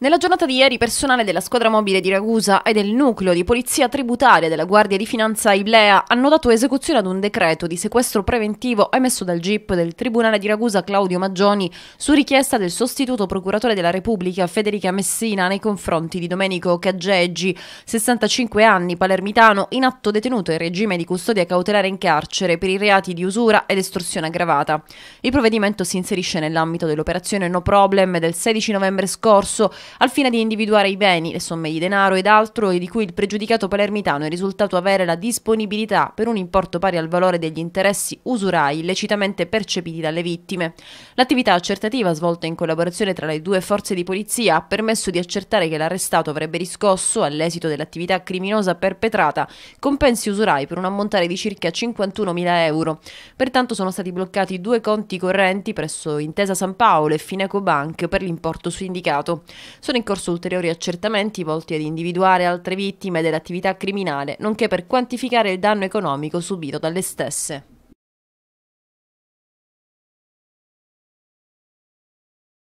Nella giornata di ieri personale della squadra mobile di Ragusa e del nucleo di polizia tributaria della Guardia di Finanza Iblea hanno dato esecuzione ad un decreto di sequestro preventivo emesso dal GIP del Tribunale di Ragusa Claudio Maggioni su richiesta del sostituto procuratore della Repubblica Federica Messina nei confronti di Domenico Caggeggi, 65 anni, palermitano, in atto detenuto in regime di custodia cautelare in carcere per i reati di usura ed estorsione aggravata. Il provvedimento si inserisce nell'ambito dell'operazione No Problem del 16 novembre scorso al fine di individuare i beni, le somme di denaro ed altro di cui il pregiudicato palermitano è risultato avere la disponibilità per un importo pari al valore degli interessi usurai illecitamente percepiti dalle vittime. L'attività accertativa svolta in collaborazione tra le due forze di polizia ha permesso di accertare che l'arrestato avrebbe riscosso, all'esito dell'attività criminosa perpetrata, compensi usurai per un ammontare di circa 51.000 euro. Pertanto sono stati bloccati due conti correnti presso Intesa San Paolo e Fineco Bank per l'importo su indicato. Sono in corso ulteriori accertamenti volti ad individuare altre vittime dell'attività criminale, nonché per quantificare il danno economico subito dalle stesse.